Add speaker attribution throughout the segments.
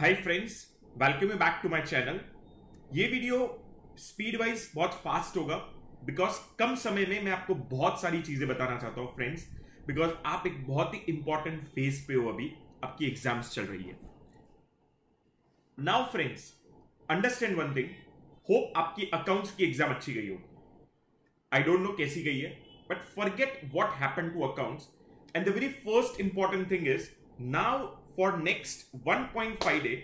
Speaker 1: Hi friends welcome back to my channel ये video speed wise बहुत fast होगा because कम समय में मैं आपको बहुत सारी चीजें बताना चाहता हूँ फ्रेंड्स बिकॉज आप एक बहुत ही इंपॉर्टेंट फेज पे हो अभी आपकी एग्जाम्स चल रही है now friends understand one thing hope आपकी अकाउंट्स की एग्जाम अच्छी गई होगी आई डोंट नो कैसी गई है but forget what happen to accounts and the very first important thing is now for next 1.5 day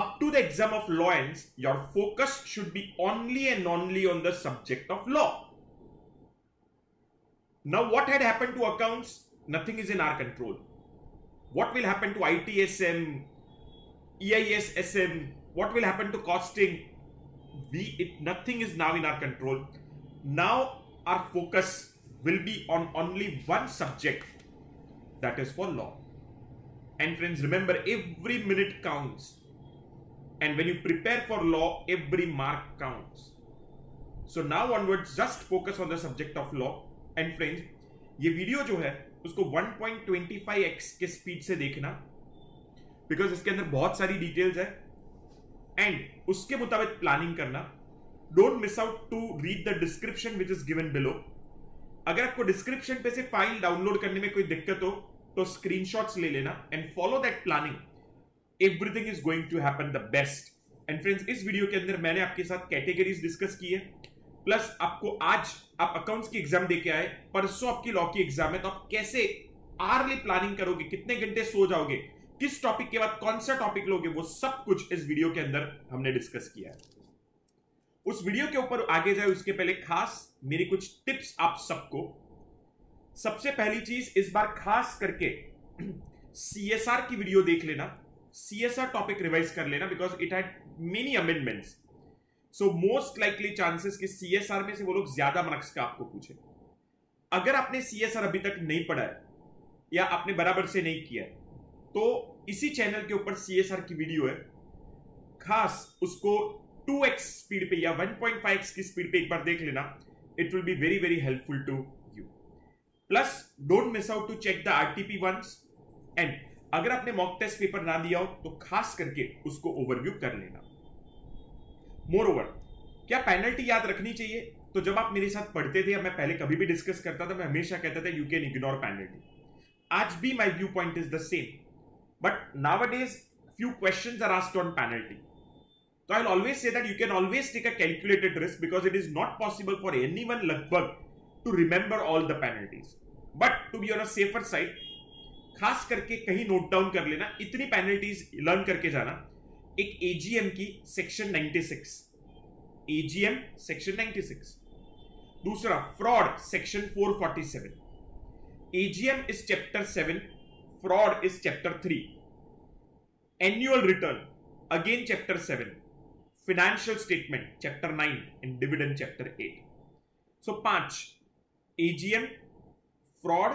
Speaker 1: up to the exam of law ends, your focus should be only and only on the subject of law. Now, what had happened to accounts? Nothing is in our control. What will happen to ITSM, EISSM? What will happen to costing? We it nothing is now in our control. Now our focus will be on only one subject, that is for law. And friends, remember every minute counts. And when you prepare for law, every mark counts. So now onwards, just focus on the subject of law. And friends, ये video जो है उसको 1.25x के speed से देखना because इसके अंदर बहुत सारी डिटेल्स है एंड उसके मुताबिक प्लानिंग करना don't miss out to read the description which is given below अगर आपको डिस्क्रिप्शन पे से फाइल डाउनलोड करने में कोई दिक्कत हो तो स्क्रीनशॉट्स ले लेना and follow that planning everything is going to happen the best and friends इस वीडियो के अंदर मैंने आपके साथ कैटेगरीज डिस्कस की है प्लस आपको आज आप अकाउंट्स की एग्जाम देके आए परसों आपकी लॉ की एग्जाम है तो आप कैसे आरली प्लानिंग करोगे कितने घंटे सो जाओगे किस टॉपिक के बाद कौन सा टॉपिक लोगे वो सब कुछ इस वीडियो के अंदर हमने डिस्कस किया है उस वीडियो के ऊपर आगे जाए उसके पहले खास मेरी कुछ टिप्स आप सबको सबसे पहली चीज इस बार खास करके सी एस आर की वीडियो देख लेना सीएसआर टॉपिक रिवाइज कर लेना because it had many amendments so most likely chances कि आर में से वो लोग ज्यादा मार्क्स का आपको पूछे अगर आपने आर अभी तक नहीं पढ़ा है या आपने बराबर से नहीं किया तो इसी चैनल के ऊपर सीएसआर की वीडियो है खास उसको टू एक्स स्पीड पे या वन पॉइंट एक्स की स्पीड पे एक बार देख लेना it will be very very helpful to plus don't miss out to check the RTP once and अगर आपने मॉक टेस्ट पेपर ना दिया हो तो खास करके उसको ओवरव्यू कर लेना मोर ओवर क्या पेनल्टी याद रखनी चाहिए तो जब आप मेरे साथ पढ़ते थे मैं पहले कभी भी डिस्कस करता था मैं हमेशा कहता था यू कैन इग्नोर पेनल्टी आज भी my view point is the same but nowadays few question are asked on penalty तो I always say that you can always take a calculated risk because it is not possible for anyone लगभग to remember all the penalties. But to be on a safer side, खास करके कहीं note down कर लेना इतनी penalties learn करके जाना एक एजीएम की सेक्शन 96 एजीएम सेक्शन 96 दूसरा fraud section 447 AGM is chapter 7 fraud is chapter 3 annual return again chapter 7 financial statement chapter 9 and dividend chapter 8 so so, पांच AGM fraud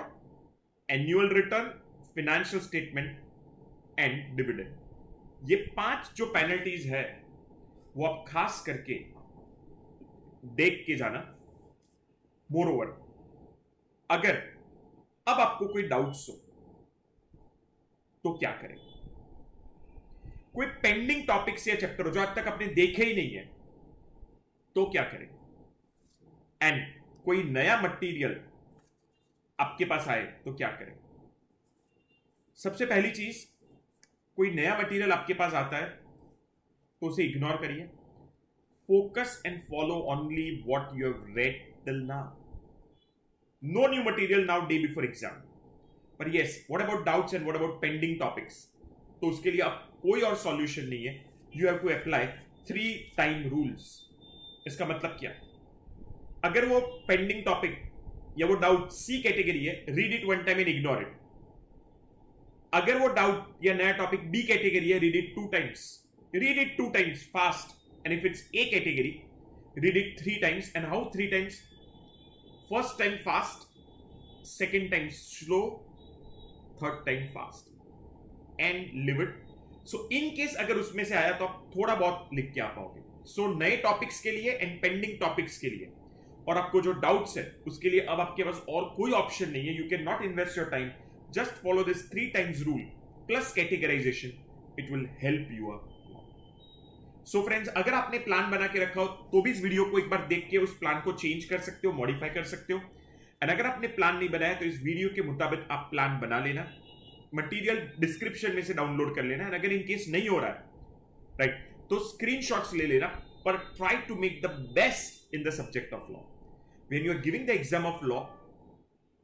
Speaker 1: annual return financial statement and dividend ये पांच जो penalties है वो आप खास करके देख के जाना मोर ओवर अगर अब आपको कोई डाउट्स हो तो क्या करें कोई पेंडिंग टॉपिक्स या चैप्टर हो जो आज तक आपने देखे ही नहीं है तो क्या करें एंड कोई नया मटेरियल आपके पास आए तो क्या करें सबसे पहली चीज कोई नया मटेरियल आपके पास आता है तो उसे इग्नोर करिए focus and follow only what you have read till now no new material now day before exam पर yes what about doubts and what about pending topics तो उसके लिए अब कोई और सॉल्यूशन नहीं है you have to apply three time rules इसका मतलब क्या है अगर वो पेंडिंग टॉपिक या वो डाउट सी कैटेगरी है read it one time and ignore it अगर वो डाउट या नया टॉपिक बी कैटेगरी है read it two times read it two times fast and if it's A category read it three times and how three times first time fast second time slow third time fast and leave it so in case अगर उसमें से आया तो आप थोड़ा बहुत लिख के आ पाओगे सो so, नए टॉपिक्स के लिए एंड पेंडिंग टॉपिक्स के लिए और आपको जो डाउट्स है उसके लिए अब आपके पास और कोई ऑप्शन नहीं है you can not invest your time just follow this three times rule plus categorization it will help you up so so friends अगर आपने प्लान बना के रखा हो तो भी इस वीडियो को एक बार देख के उस प्लान को चेंज कर सकते हो मॉडिफाई कर सकते हो एंड अगर आपने प्लान नहीं बनाया तो इस वीडियो के मुताबिक आप प्लान बना लेना मटेरियल डिस्क्रिप्शन में से डाउनलोड कर लेना अगर इन केस नहीं हो रहा है राइट right, तो स्क्रीनशॉट्स ले लेना पर try to make the best in the subject of law when you're giving the exam of law,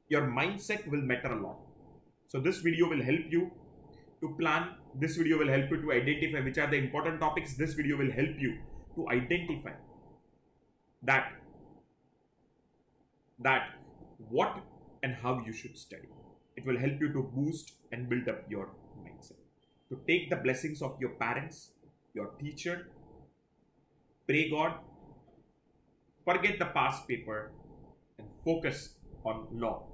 Speaker 1: your mindset will matter a lot. So this video will help you to plan. This video will help you to identify which are the important topics. This video will help you to identify that that what and how you should study. It will help you to boost and build up your mindset. To take the blessings of your parents, your teacher, pray God forget the past paper and focus on law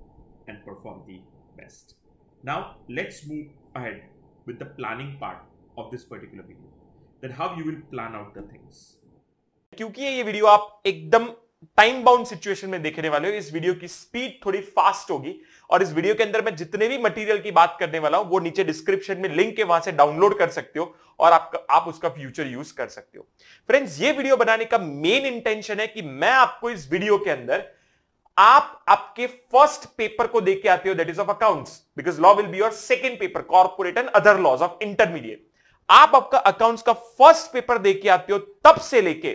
Speaker 1: and perform the best. Now let's move ahead with the planning part of this particular video Then how you will plan out the things. क्योंकि ये video आप एकदम time bound situation में देखने वाले हो इस video की स्पीड थोड़ी फास्ट होगी और इस वीडियो के अंदर मैं जितने भी मटेरियल की बात करने वाला हूं वो नीचे डिस्क्रिप्शन में लिंक है वहां से डाउनलोड कर सकते हो और आप, आप उसका फ्यूचर यूज कर सकते हो फ्रेंड्स ये वीडियो बनाने का मेन इंटेंशन है कि मैं आपको इस वीडियो के अंदर आप आपके फर्स्ट पेपर को देख के आते हो that is of accounts because law will be your second paper corporate and other laws of intermediate आप आपका अकाउंट्स का फर्स्ट पेपर देख के आते हो तब से लेके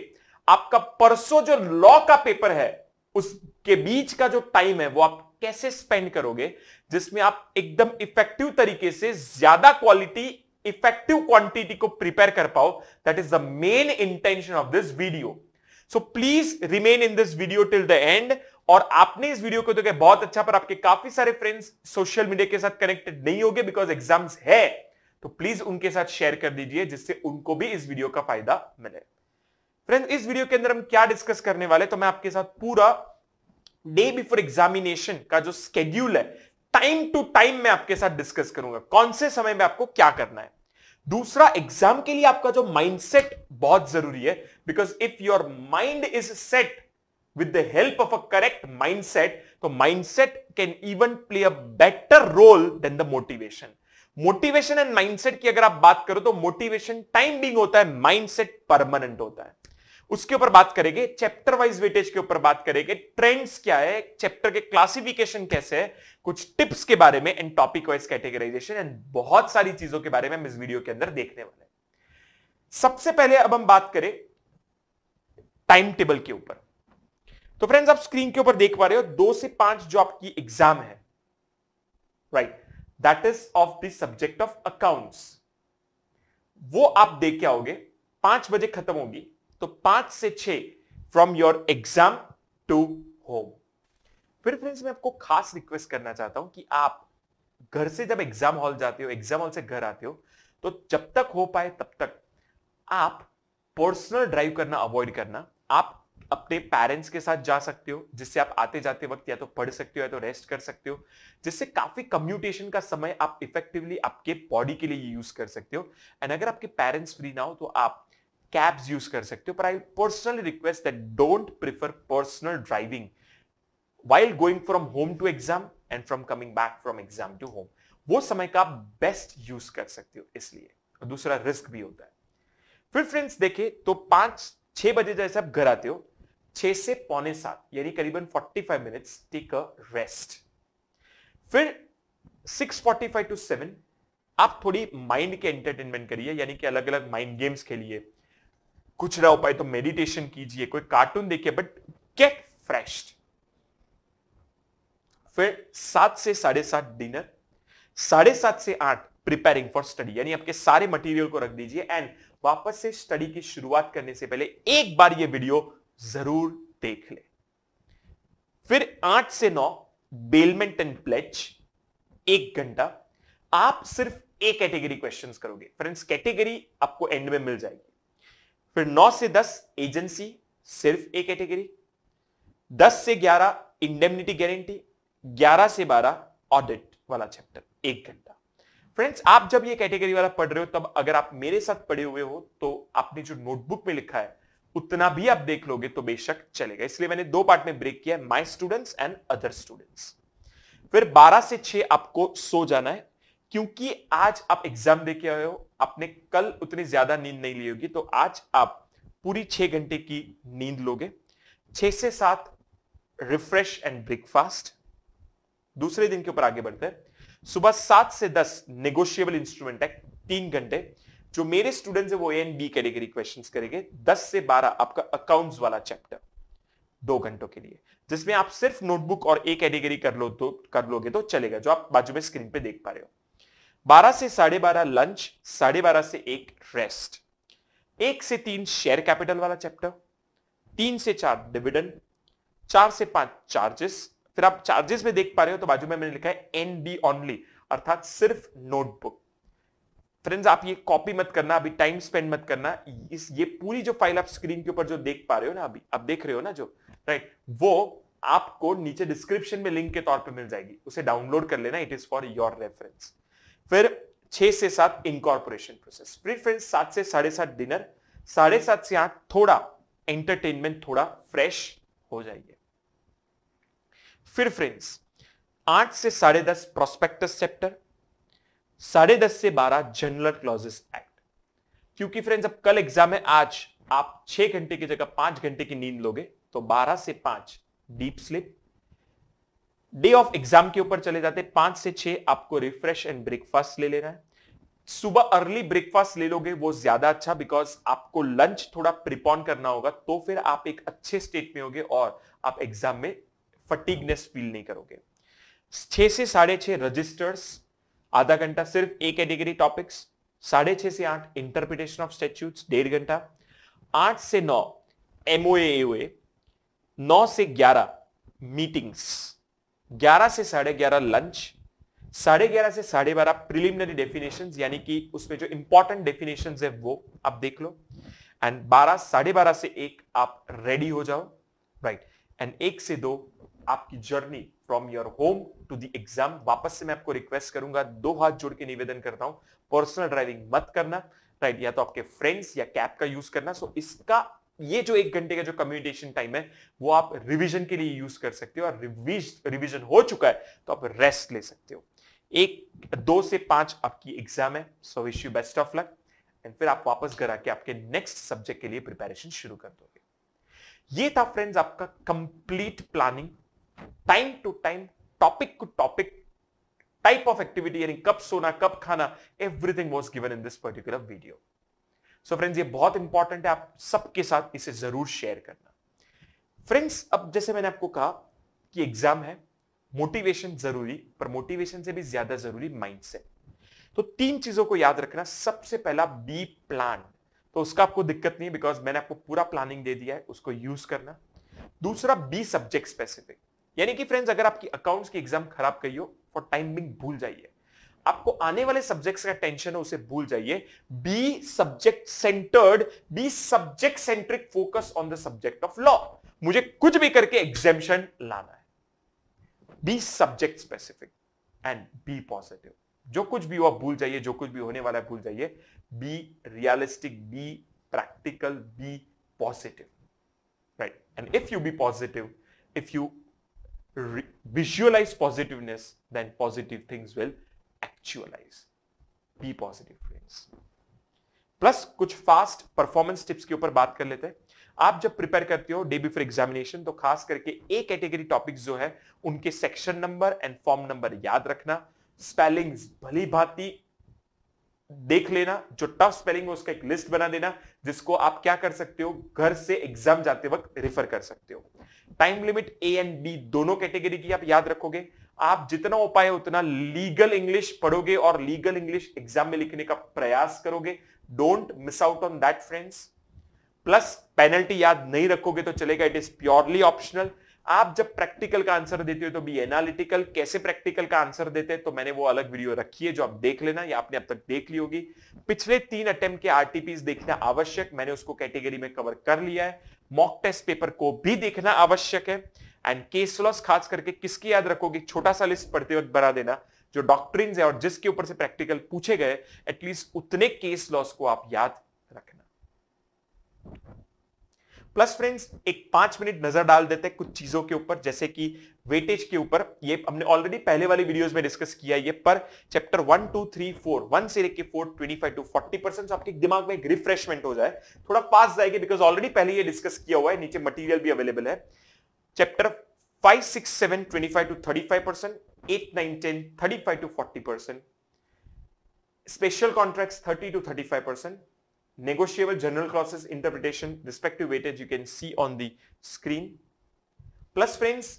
Speaker 1: आपका परसों जो लॉ का पेपर है उसके बीच का जो टाइम है वो आप कैसे स्पेंड करोगे जिसमें आप एकदम इफेक्टिव तरीके से ज्यादा क्वालिटी इफेक्टिव क्वांटिटी को प्रिपेयर कर पाओ that is the main intention of this video so please remain in this video till the end और आपने इस वीडियो को तो बहुत अच्छा पर आपके काफी सारे फ्रेंड्स सोशल मीडिया के साथ कनेक्टेड नहीं होंगे बिकॉज एग्जाम्स है तो प्लीज उनके साथ शेयर कर दीजिए जिससे उनको भी इस वीडियो का फायदा मिले फ्रेंड्स इस वीडियो के अंदर हम क्या डिस्कस करने वाले तो मैं आपके साथ पूरा डे बिफोर एग्जामिनेशन का जो स्केड्यूल है टाइम टू टाइम मैं आपके साथ डिस्कस करूंगा कौन से समय में आपको क्या करना है दूसरा एग्जाम के लिए आपका जो माइंडसेट बहुत जरूरी है because if your mind is set with the help of a correct mindset तो mindset can even play a better role than the motivation motivation and mindset की अगर आप बात करो तो मोटिवेशन टाइम बिंग होता है माइंडसेट परमानेंट होता है उसके ऊपर बात करेंगे चैप्टर वाइज वेटेज के ऊपर बात करेंगे ट्रेंड्स क्या है चैप्टर के क्लासिफिकेशन कैसे है कुछ टिप्स के बारे में and topic wise categorization and बहुत सारी चीजों के बारे में हम इस वीडियो के अंदर देखने वाले हैं सबसे पहले अब हम बात करें टाइम टेबल के ऊपर तो फ्रेंड्स आप स्क्रीन के ऊपर देख पा रहे हो दो से पांच जो आपकी एग्जाम है right that is of the subject of accounts वो आप देख के आओगे पांच बजे खत्म होगी तो पांच से छ from your exam to home फिर फ्रेंड्स मैं आपको खास रिक्वेस्ट करना चाहता हूं कि आप घर से जब एग्जाम हॉल जाते हो एग्जाम हॉल से घर आते हो तो जब तक हो पाए तब तक आप पर्सनल ड्राइव करना अवॉइड करना आप अपने पेरेंट्स के साथ जा सकते हो जिससे आप आते जाते वक्त या तो पढ़ सकते हो या तो रेस्ट कर सकते हो जिससे काफी कम्यूटेशन का समय आप इफेक्टिवली आपके बॉडी के लिए यूज कर सकते हो एंड अगर आपके पेरेंट्स फ्री ना हो तो आप कैब्स यूज कर सकते हो पर I personally request that don't prefer personal driving while going from home to exam and from coming back from exam to home वो समय का बेस्ट यूज कर सकते हो इसलिए दूसरा रिस्क भी होता है फिर फ्रेंड्स देखे तो पांच छह बजे जैसे आप घर आते हो छह से पौने सात यानी करीबन forty five minutes take a rest फिर six forty five to seven आप थोड़ी माइंड के एंटरटेनमेंट करिए यानी कि अलग अलग माइंड गेम्स खेलिए कुछ ना हो पाए तो मेडिटेशन कीजिए कोई कार्टून देखिए बट गेट फ्रेश फिर सात से साढ़े सात डिनर साढ़े सात से आठ प्रिपेयरिंग फॉर स्टडी यानी आपके सारे मटेरियल को रख दीजिए एंड वापस से स्टडी की शुरुआत करने से पहले एक बार ये वीडियो जरूर देख ले फिर आठ से नौ एंड प्लेच एक घंटा आप सिर्फ एक कैटेगरी क्वेश्चंस करोगे फ्रेंड्स कैटेगरी आपको एंड में मिल जाएगी फिर 9 से 10 एजेंसी सिर्फ ए कैटेगरी 10 से 11 इंडेमनिटी गारंटी 11 से 12 ऑडिट वाला चैप्टर एक घंटा फ्रेंड्स आप जब ये कैटेगरी वाला पढ़ रहे हो तब अगर आप मेरे साथ पढ़े हुए हो तो आपने जो नोटबुक में लिखा है उतना भी आप देख लोगे तो बेशक चलेगा इसलिए मैंने दो पार्ट में ब्रेक किया my students and other students फिर 12 से 6 आपको सो जाना है क्योंकि आज आप एग्जाम दे के आए हो आपने कल उतनी ज्यादा नींद नहीं ली होगी तो आज आप पूरी छह घंटे की नींद लोगे छह से सात रिफ्रेश एंड ब्रेकफास्ट दूसरे दिन के ऊपर आगे बढ़ते हैं सुबह सात से दस नेगोशिएबल इंस्ट्रूमेंट है तीन घंटे जो मेरे स्टूडेंट्स है वो A and B category question करेंगे दस से बारह आपका अकाउंट्स वाला चैप्टर दो घंटों के लिए जिसमें आप सिर्फ नोटबुक और ए कैटेगरी कर लो तो कर लोगे तो चलेगा जो आप बाजू में स्क्रीन पे देख पा रहे हो बारह से साढ़े बारह लंच साढ़े बारह से एक रेस्ट एक से तीन शेयर कैपिटल वाला चैप्टर तीन से चार डिविडेंड चार से पांच चार्जेस फिर आप चार्जेस में देख पा रहे हो तो बाजू में मैंने लिखा है एन बी ओनली अर्थात सिर्फ नोटबुक फ्रेंड्स आप ये कॉपी मत करना अभी टाइम स्पेंड मत करना इस ये पूरी जो फाइल आप स्क्रीन के ऊपर जो देख पा रहे हो ना अभी आप देख रहे हो ना जो राइट वो आपको नीचे डिस्क्रिप्शन में लिंक के तौर पर मिल जाएगी उसे डाउनलोड कर लेना it is for your reference फिर छह से सात इनकॉर्पोरेशन प्रोसेस फिर फ्रेंड्स सात से साढ़े सात डिनर साढ़े सात से आठ थोड़ा एंटरटेनमेंट थोड़ा फ्रेश हो जाइए फिर फ्रेंड्स आठ से साढ़े दस प्रोस्पेक्टस चैप्टर साढ़े दस से बारह जनरल क्लॉजेस एक्ट क्योंकि फ्रेंड्स अब कल एग्जाम है आज आप छह घंटे की जगह पांच घंटे की नींद लोगे तो बारह से पांच deep sleep day of exam के ऊपर चले जाते पांच से छह आपको रिफ्रेश एंड ब्रेकफास्ट ले लेना है सुबह अर्ली ब्रेकफास्ट ले लोगे वो ज्यादा अच्छा बिकॉज आपको लंच थोड़ा प्रिपॉन करना होगा तो फिर आप एक अच्छे स्टेट में होगे और आप एग्जाम में फटीगनेस फील नहीं करोगे छह से साढ़े छह रजिस्टर्स आधा घंटा सिर्फ ए कैटेगरी टॉपिक्स साढ़े छह से आठ इंटरप्रिटेशन ऑफ स्टेच्यूट डेढ़ घंटा आठ से नौ एमओ नौ से ग्यारह मीटिंग्स ग्यारह से साढ़े ग्यारह लंच साढ़े ग्यारह से साढ़े बारह प्रिलिमिनरी डेफिनेशन यानी कि उसमें जो इंपॉर्टेंट डेफिनेशन है वो आप देख लो एंड बारह साढ़े बारह से एक आप रेडी हो जाओ राइट एंड एक से दो आपकी journey from your home to the exam वापस से मैं आपको रिक्वेस्ट करूंगा दो हाथ जोड़ के निवेदन करता हूं पर्सनल ड्राइविंग मत करना राइट right, या तो आपके फ्रेंड्स या कैब का यूज करना सो so इसका ये जो एक घंटे का जो कम्युनिकेशन टाइम है वो आप रिवीजन के लिए यूज कर सकते हो और रिवीज रिवीजन हो चुका है तो आप रेस्ट ले सकते हो एक दो से पांच आपकी एग्जाम है so wish you best of luck and फिर आप वापस घर आके आपके नेक्स्ट सब्जेक्ट के लिए प्रिपेरेशन शुरू कर दोगे ये था फ्रेंड्स आपका complete planning time to time topic to topic type of activity यानी कब सोना कब खाना everything was given in this particular video so so friends ये बहुत इंपॉर्टेंट है आप सबके साथ इसे जरूर शेयर करना फ्रेंड्स अब जैसे मैंने आपको कहा कि एग्जाम है मोटिवेशन जरूरी पर मोटिवेशन से भी ज्यादा जरूरी माइंडसेट तो तीन चीजों को याद रखना सबसे पहला बी प्लान तो उसका आपको दिक्कत नहीं बिकॉज मैंने आपको पूरा प्लानिंग दे दिया है उसको यूज करना दूसरा बी सब्जेक्ट स्पेसिफिक यानी कि फ्रेंड्स अगर आपकी अकाउंट्स की एग्जाम खराब गई हो फॉर टाइमिंग भूल जाइए आपको आने वाले सब्जेक्ट्स का टेंशन है उसे भूल जाइए be subject centered be subject centric focus on the subject of law मुझे कुछ भी करके एग्जेम्शन लाना है be subject specific and be positive जो कुछ भी हुआ भूल जाइए जो कुछ भी होने वाला है भूल जाइए be realistic be practical be positive right and if you be positive if you visualise positiveness then positive things will actualise be positive friends plus कुछ फास्ट परफॉर्मेंस टिप्स के ऊपर बात कर लेते हैं आप जब प्रिपेयर करते हो डे बिफोर एग्जामिनेशन तो खास करके ए कैटेगरी टॉपिक्स जो है उनके section number and form number याद रखना स्पेलिंग्स भली भांति देख लेना जो टफ स्पेलिंग है उसका एक लिस्ट बना देना जिसको आप क्या कर सकते हो घर से एग्जाम जाते वक्त रिफर कर सकते हो time limit A and B दोनों कैटेगरी की आप याद रखोगे आप जितना उपाय उतना लीगल इंग्लिश पढ़ोगे और लीगल इंग्लिश एग्जाम में लिखने का प्रयास करोगे don't miss out on that friends plus penalty याद नहीं रखोगे तो चलेगा इट इज प्योरली ऑप्शनल आप जब प्रैक्टिकल का आंसर देते हो तो भी एनालिटिकल कैसे प्रैक्टिकल का आंसर देते हैं तो मैंने वो अलग वीडियो रखी है जो आप देख लेना या आपने अब तक देख ली होगी पिछले तीन अटेम्प्ट के आरटीपीस देखना आवश्यक मैंने उसको कैटेगरी में कवर कर लिया है मॉक टेस्ट पेपर को भी देखना आवश्यक है एंड केस लॉस खास करके किसकी याद रखोगे छोटा सा लिस्ट पढ़ते वक्त बना देना जो डॉक्ट्रिन है और जिसके ऊपर से प्रैक्टिकल पूछे गए एटलीस्ट उतने केस लॉस को आप याद प्लस फ्रेंड्स एक पांच मिनट नजर डाल देते हैं कुछ चीजों के ऊपर जैसे कि वेटेज के ऊपर ये हमने ऑलरेडी पहले वाली वीडियोस में डिस्कस किया ये पर chapter one two three four one से लेके four twenty five to forty percent आपके दिमाग में एक रिफ्रेशमेंट हो जाए थोड़ा पास जाएगी बिकॉज ऑलरेडी पहले ये डिस्कस किया हुआ है नीचे मटीरियल भी अवेलेबल है chapter five six seven twenty five to thirty five percent eight nine ten thirty five to forty percent special contract thirty to thirty five percent negotiable general clauses interpretation respective weightage you can see on the screen plus friends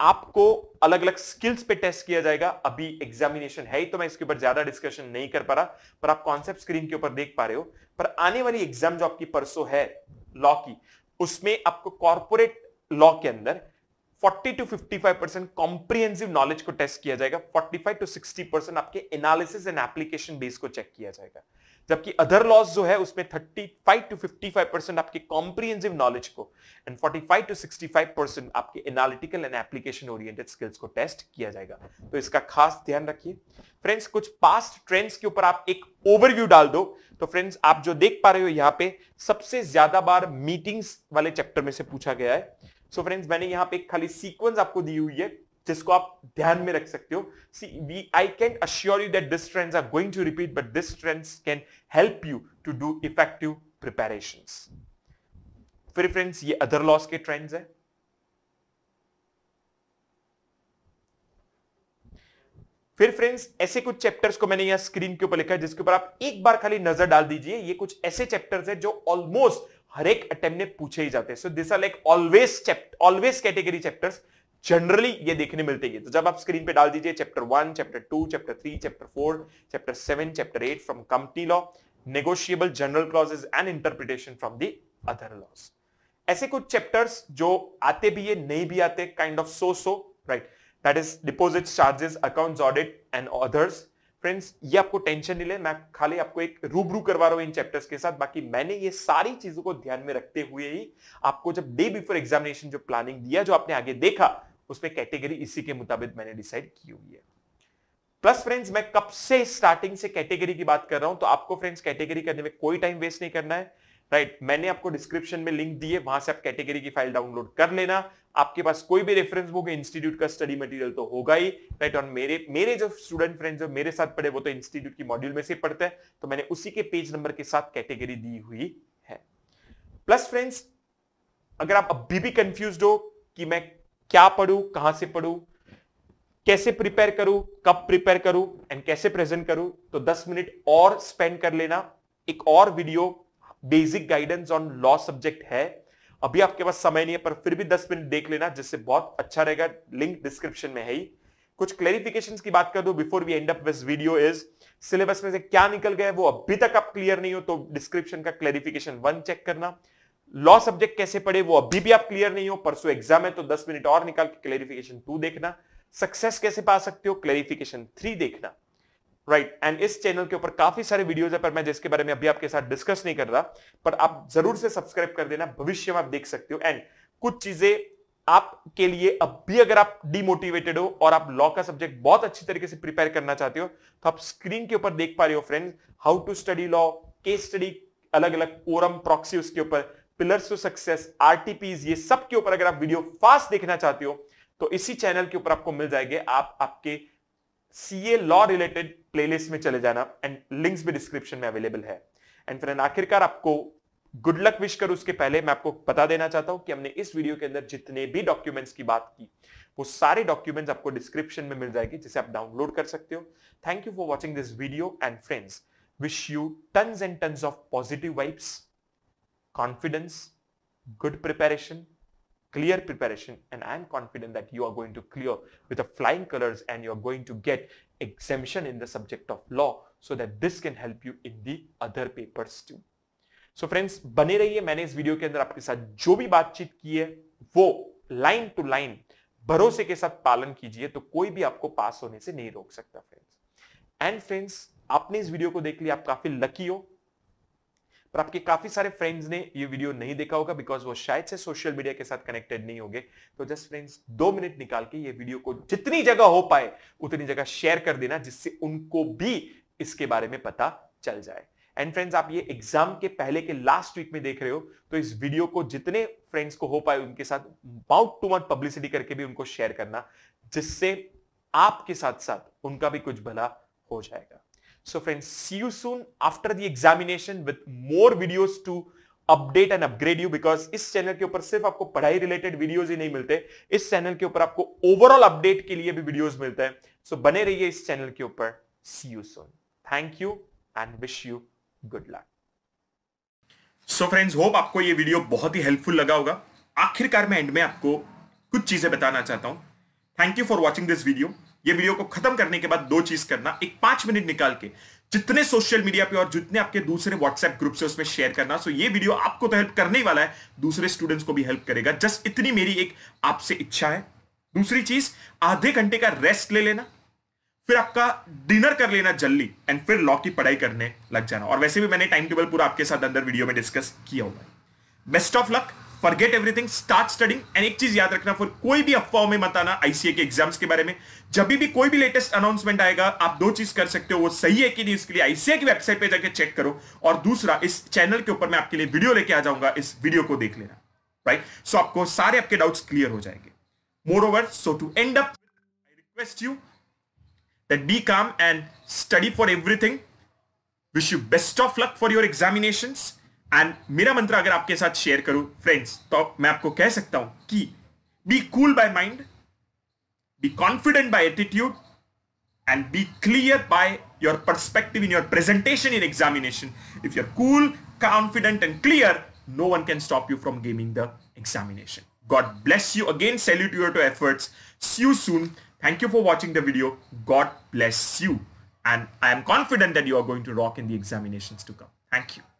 Speaker 1: आपको अलग अलग skills पे test किया जाएगा अभी examination है ही तो मैं इसके ऊपर ज्यादा डिस्कशन नहीं कर पा रहा पर आप कॉन्सेप्ट स्क्रीन के ऊपर देख पा रहे हो पर आने वाली एग्जाम जो आपकी परसों है लॉ की उसमें आपको कॉर्पोरेट लॉ के अंदर 40 टू 55 परसेंट कॉम्प्रीहेंसिव नॉलेज को टेस्ट किया जाएगा 45 टू 60 परसेंट आपके एनालिसिस एंड एप्लीकेशन बेस को चेक किया जाएगा जबकि अदर लॉस जो है उसमें 35 टू 55 परसेंट आपके कॉम्प्रीहेंसिव नॉलेज को एंड 45 टू 65 परसेंट आपके analytical and application oriented skills को टेस्ट किया जाएगा तो इसका खास ध्यान रखिए फ्रेंड्स कुछ पास्ट ट्रेंड्स के ऊपर आप एक ओवरव्यू डाल दो तो फ्रेंड्स आप जो देख पा रहे हो यहाँ पे सबसे ज्यादा बार मीटिंग्स वाले चैप्टर में से पूछा गया है सो so फ्रेंड्स मैंने यहाँ पे एक खाली सीक्वेंस आपको दी हुई है जिसको आप ध्यान में रख सकते हो see we I can assure you that this trends are going to repeat but this trends can help you to do effective preparation फिर फ्रेंड्स ये अदर लॉस के ट्रेंड्स है फिर फ्रेंड्स ऐसे कुछ चैप्टर्स को मैंने यहां स्क्रीन के ऊपर लिखा है जिसके ऊपर आप एक बार खाली नजर डाल दीजिए ये कुछ ऐसे चैप्टर्स है जो ऑलमोस्ट हर एक अटेम्प्ट में पूछे ही जाते हैं so this are like always always category chapters generally ये देखने मिलते हैं तो जब आप स्क्रीन पे डाल दीजिए chapter one chapter two chapter three chapter four chapter seven chapter eight from company law negotiable general clauses and interpretation from the other laws ऐसे कुछ चैप्टर्स जो आते भी है नहीं भी आते kind of so so right that is deposit charges account audit and others friends ये आपको टेंशन नहीं ले मैं खाली आपको एक रूबरू करवा रहा हूं इन चैप्टर्स के साथ बाकी मैंने ये सारी चीजों को ध्यान में रखते हुए ही आपको जब डे बिफोर एग्जामिनेशन जो प्लानिंग दिया जो आपने आगे देखा उस पर कैटेगरी इसी के मुताबिक मैंने डिसाइड की हुई है प्लस फ्रेंड्स मैं कब से स्टार्टिंग से कैटेगरी की बात कर रहा हूं तो आपको फ्रेंड्स कैटेगरी करने में कोई टाइम वेस्ट नहीं करना है राइट right, मैंने आपको डिस्क्रिप्शन में लिंक दिए वहां से आप कैटेगरी की फाइल डाउनलोड कर लेना आपके पास कोई भी रेफरेंस बुक इंस्टीट्यूट का स्टडी मटेरियल तो होगा ही राइट right, और मेरे मेरे जो स्टूडेंट फ्रेंड्स जो मेरे साथ पढ़े वो तो इंस्टीट्यूट की मॉड्यूल में से पढ़ते हैं तो मैंने उसी के पेज नंबर के साथ कैटेगरी दी हुई है प्लस फ्रेंड्स अगर आप अभी भी कंफ्यूज हो कि मैं क्या पढ़ू कहां से पढ़ू कैसे प्रिपेयर करूं कब प्रिपेयर करूं एंड कैसे प्रेजेंट करूं तो 10 मिनट और स्पेंड कर लेना एक और video basic guidance on law subject है अभी आपके पास समय नहीं है पर फिर भी 10 मिनट देख लेना जिससे बहुत अच्छा रहेगा लिंक डिस्क्रिप्शन में है ही कुछ क्लेरिफिकेशन की बात कर दो before we end up this video is syllabus में से क्या निकल गया वो अभी तक आप क्लियर नहीं हो तो डिस्क्रिप्शन का क्लेरिफिकेशन वन चेक करना लॉ सब्जेक्ट कैसे पढ़े वो अभी भी आप क्लियर नहीं हो परसों एग्जाम है तो 10 मिनट और निकाल के क्लेरिफिकेशन टू देखना सक्सेस कैसे पा सकते हो क्लेरिफिकेशन थ्री देखना राइट right. एंड इस चैनल के ऊपर काफी सारे वीडियोज है पर मैं जिसके बारे में अभी आपके साथ डिस्कस नहीं कर रहा पर आप जरूर से सब्सक्राइब कर देना भविष्य में आप देख सकते हो एंड कुछ चीजें आपके लिए अब भी अगर आप डिमोटिवेटेड हो और आप लॉ का सब्जेक्ट बहुत अच्छी तरीके से प्रिपेयर करना चाहते हो तो आप स्क्रीन के ऊपर देख पा रहे हो friends how to study law case study अलग अलग कोरम प्रॉक्सी उसके ऊपर पिलर्स टू सक्सेस आरटीपीज ये सब के ऊपर अगर आप वीडियो फास्ट देखना चाहते हो तो इसी चैनल के ऊपर आपको मिल जाएंगे आप आपके सीए लॉ रिलेटेड प्लेलिस्ट में चले जाना एंड लिंक्स भी डिस्क्रिप्शन में अवेलेबल है एंड फ्रेंड आखिरकार आपको गुड लक विश कर उसके पहले मैं आपको बता देना चाहता हूं कि हमने इस वीडियो के अंदर जितने भी डॉक्यूमेंट्स की बात की वो सारे डॉक्यूमेंट्स आपको डिस्क्रिप्शन में मिल जाएगी जिसे आप डाउनलोड कर सकते हो thank you for watching this video and friends wish you ton and ton of positive vibes confidence, good preparation, clear preparation and I am confident that you are going to clear with the flying colors and you're going to get exemption in the subject of law so that this can help you in the other papers too. So friends बने रहिए मैंने इस video के अंदर आपके साथ जो भी बातचीत की है वो लाइन टू लाइन भरोसे के साथ पालन कीजिए तो कोई भी आपको पास होने से नहीं रोक सकता फ्रेंड्स एंड फ्रेंड्स आपने इस वीडियो को देख लिया आप काफी लकी हो पर आपके काफी सारे फ्रेंड्स ने ये वीडियो नहीं देखा होगा बिकॉज वो शायद से सोशल मीडिया के साथ कनेक्टेड नहीं होंगे तो जस्ट फ्रेंड्स दो मिनट निकाल के ये वीडियो को जितनी जगह हो पाए उतनी जगह शेयर कर देना जिससे उनको भी इसके बारे में पता चल जाए एंड फ्रेंड्स आप ये एग्जाम के पहले के लास्ट वीक में देख रहे हो तो इस वीडियो को जितने फ्रेंड्स को हो पाए उनके साथ बाउट टू माउथ पब्लिसिटी करके भी उनको शेयर करना जिससे आपके साथ साथ उनका भी कुछ भला हो जाएगा So friends, see you soon after the examination with more videos to update and upgrade you because इस चैनल के ऊपर सिर्फ आपको पढ़ाई रिलेटेड वीडियोज ही नहीं मिलते इस चैनल के ऊपर आपको ओवरऑल अपडेट के लिए भी वीडियोज मिलते हैं सो so, बने रहिए इस चैनल के ऊपर see you soon thank you and wish you good luck so friends hope आपको ये वीडियो बहुत ही हेल्पफुल लगा होगा आखिरकार मैं एंड में आपको कुछ चीजें बताना चाहता हूं thank you for watching this video ये वीडियो को खत्म करने के बाद दो चीज करना एक पांच मिनट निकाल के जितने सोशल मीडिया पे और जितने आपके दूसरे व्हाट्सएप ग्रुप से उसमें शेयर करना सो ये वीडियो आपको तो हेल्प करने ही वाला है दूसरे स्टूडेंट्स को भी हेल्प करेगा जस्ट इतनी मेरी एक आपसे इच्छा है दूसरी चीज आधे घंटे का रेस्ट ले लेना फिर आपका डिनर कर लेना जल्दी एंड फिर लॉ की पढ़ाई करने लग जाना और वैसे भी मैंने टाइम टेबल पूरा आपके साथ अंदर वीडियो में डिस्कस किया हुआ है best of luck forget everything start studying and एक चीज याद रखना फॉर कोई भी अफवाह में मत आना आईसीए के एग्जाम्स के बारे में जब भी कोई भी लेटेस्ट अनाउंसमेंट आएगा आप दो चीज कर सकते हो वो सही है कि नहीं इसके लिए आईसीए की वेबसाइट पे जाकर चेक करो और दूसरा इस चैनल के ऊपर मैं आपके लिए वीडियो लेके आ जाऊंगा इस वीडियो को देख लेना राइट right? सो so, आपको सारे आपके डाउट्स क्लियर हो जाएंगे moreover so to end up I request you that be calm and study for everything wish you best of luck for your examinations and मेरा मंत्र अगर आपके साथ शेयर करूं फ्रेंड्स तो मैं आपको कह सकता हूं कि be cool by mind be confident by attitude and be clear by your perspective in your presentation in examination if you're cool confident and clear no one can stop you from gaming the examination God bless you again salute your to efforts see you soon thank you for watching the video God bless you and I am confident that you are going to rock in the examination to come thank you